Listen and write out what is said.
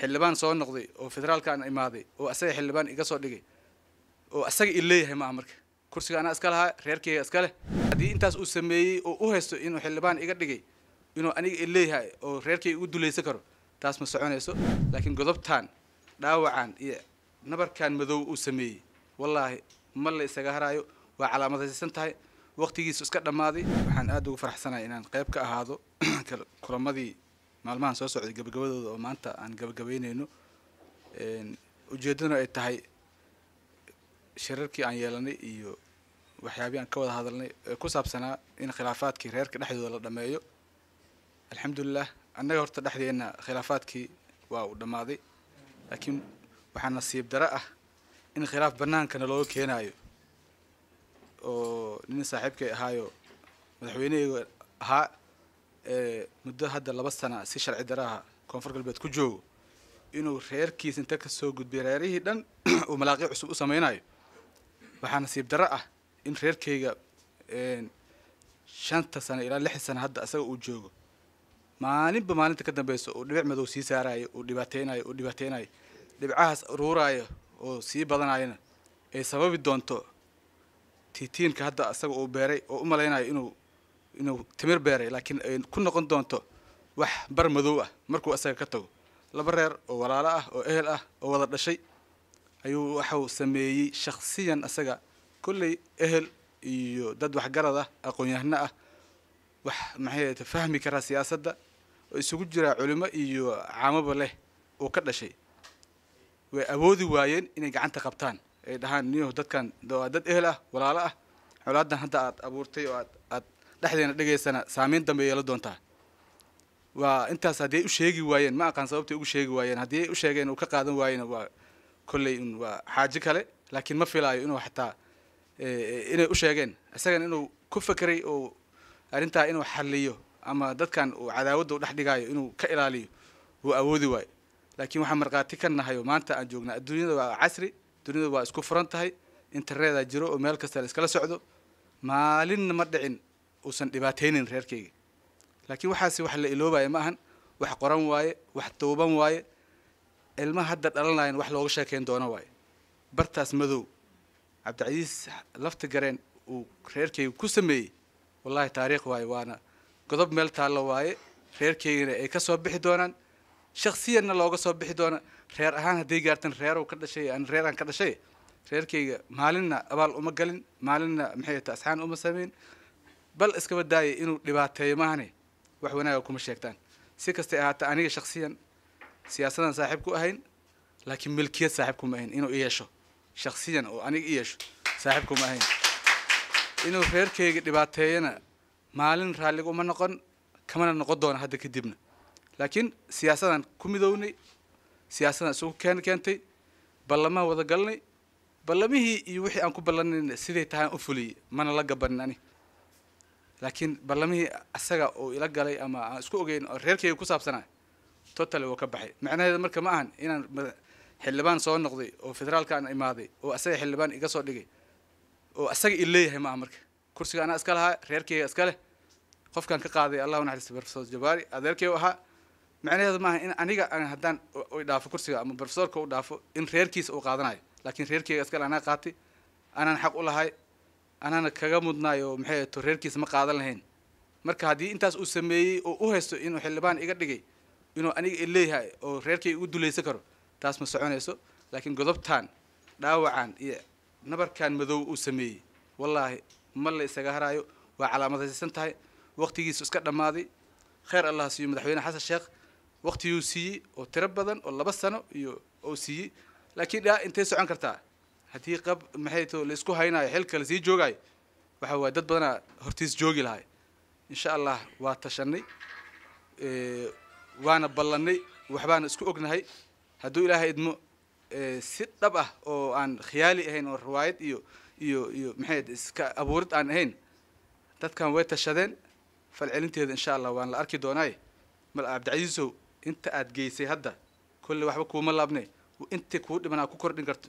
xildhibaan soo noqday oo federaalkaan imaaday oo asaga xildhibaan iga soo dhigay oo asaga ileeyahay leeyahay maaha marka kursiga anaa iska lahaa reerkeyga iska leh haddii intaas uu sameeyey oo u haysto inuu xildhibaan iga dhigay inuu aniga ileeyahay oo reerkeyga igu dulaysan karo taas ma soconayso laakiin godobtaan dhaawacan iyo nabarkan madow uu sameeyey wallaahi ma la isaga haraayo waa calaamadaysan tahay waqtigiisu iska dhammaaday waxaan aada ugu faraxsanahay inaan qayb ka ahaado kulamadii maalmahan soo socday gabagabadooda oo maanta aan gabagabeyneyno ujeeddana ay tahay shirarkii aan yeelanay iyo waxyaabii aan ka wada hadalnay ee ku saabsanaa in khilaafaadkii reerka dhexdooda la dhameeyo alxamdulilah annaga horta dhexdeenna khilaafaadkii waa uu dhammaaday laakiin waxaa nasiib daro ah in khilaaf bannaankana looga keenaayo oo nin saaxiibkay ahaayo madaxweyneheyga ahaa muddo hadda laba sana si sharci daraha koonfur galbeed ku joogo inuu reerkiisa inta kasoo soo reerihii dhan uu malaaqiic cusub u samaynayo waxaa nasiib daro ah in reerkayga shanta sano ilaa lixi sano hadda isaga uu joogo maalinba maalinta ka dambeysa uu dhibic madow sii saarayo uu dhibaateynayo uu dhibaateynayo dhibcahaas uruurayo oo sii badanayana ay sababi doonto titiinka hadda isaga uu beeray oo u malaynayo inuu inuu timir beeray laakiin eh, ku noqon doonto wax bar madow ah markuu asaga ka tago laba reer oo walaalo ah oo ehel ah oo wada dhashay ayuu waxau sameeyey shaksiyan asaga kolley ehel iyo dad waxgarad ah aqoon-yahano ah wax maxay fahmi karaa siyaasadda oo isugu jiraa culimo iyo caamaba leh uu ka dhashay way awoodi waayeen inay gacanta qabtaan ay dhahaan niyahu dadkan dad ehel ah walaalo ah colaadan hadda aada abuurtay oo aad dhexdeena dhegaysana saamayn dambe yeela doontaa waa intaas haddii ay u sheegi waayeen ma aqaan sababtay ugu sheegi waayeen haddii ay u sheegeen uu ka qaadan waayena waa kolley un waa xaajo kale laakiin ma filaayo inuu xataa eh, inay u sheegeen isagana inuu ku fekeray oo arrintaa inuu xaliyo ama dadkan uu cadaawadda u dhex dhigaayo inuu ka ilaaliyo wuu awoodi waayo laakiin waxaan markhaati ka nahayo maanta aan joogna adduunyada waa casri duniyada waa isku furan tahay interneedaa jiro oo meel kasta la iskala socdo maalinna ma dhicin uusan dhibaataynin reerkayga laakiin waxaasi wax la iloobayo ma ahan wax qoran waaye wax tooban waaye ilma hadda dhalanayan wax looga sheekayn doono waaye bartaas madow cabdicasiis lafti gareen uu reerkayga ku sameeyey wallahi taariikh waaye waana godob meel taallo waaye reerkaygana ay ka soo bixi doonaan shaksiyanna looga soo bixi doona reer ahaan hadday gaartan reerow ka dhashay aan reeraan ka dhashay reerkayga maalinna abaal uma galin maalinna maxay ta asxaan uma samayn bal iskaba daaya inuu dhibaateeyo maahane wax wanaaga kuma sheegtaan si kastay ahaatee aniga shaksiyan siyaasadaan saaxiib ku ahayn laakiin milkiyad saaxiib kuma ahayn inuu iyeesho shaksiyan oo aniga iyeesho saaxiib kuma ahayn inuu reerkayga dhibaateeyana maalin raalliga uma noqon kamana noqon doona hadda kadibna laakiin siyaasadaan ku midownay siyaasadaan isugu keen keentay ballamaan wada galnay ballamihii iyo wixii aan ku ballanayna siday tahaan u fuliyey mana la gabanin ani laakiin barlamihii asaga oo ila galay ama aan isku ogeyn oo reerkeyga ku saabsanay totally wuu ka baxay macnaheeda marka ma ahan inaan xildhibaan soo noqday oo federaalka aan imaaday oo asaga xildhibaan iga soo dhigay oo asaga i leeyahay ma aha marka kursiga anaa iska lahaa reerkeyga iska leh qofkaan ka qaaday allahu naxariista professor jabaari adeerkey ahaa macnaheedu maaha in aniga aan haddaan u dhaafo kursiga ama professorka u dhaafo in reerkiisa uu qaadanayo laakiin reerkeyga iska le anaa qaatay anaan xaq u lahay anana kaga mudnaay oo maxay to reerkiisa ma qaadan lahayn marka haddii intaas uu sameeyey oo u haysto inuu xildhibaan iga dhigay inuu aniga ileeyahay oo reerkay igu dulaysan karo taas ma soconayso laakiin godobtaan dhaawacan iyo nabarkan madow uu sameeyey wallaahi ma la isaga haraayo waa calaamadaysan tahay waktigiisu iska dhammaaday khayr allaha siiyo madaxweyne xasan sheekh waktiguu siiyey oo tiro badan oo laba sano iyo oo siiyey laakiin intay socon kartaa haddii qab maxay to laisku haynayo xilka lasii joogayo waxa waay dad badanaa hortiis joogi lahay insha allah waa tashanay waana ballanay waxbaana isku ognahay hadduu ilaahay idmo si dhab ah oo aan khiyaali ahayn oo riwaayad iyo iyo iyo maxay iska abuurid aan ahayn dadkan way tashadeen falcelinteeda insha allah waan la arki doonaaye mal cabdicasiisow inta aad geysay hadda kolley waxba kuuma laabne inta kuu dhimanaa ku kordhin karto